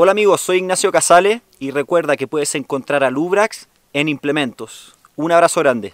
Hola amigos, soy Ignacio Casale y recuerda que puedes encontrar a Lubrax en Implementos. Un abrazo grande.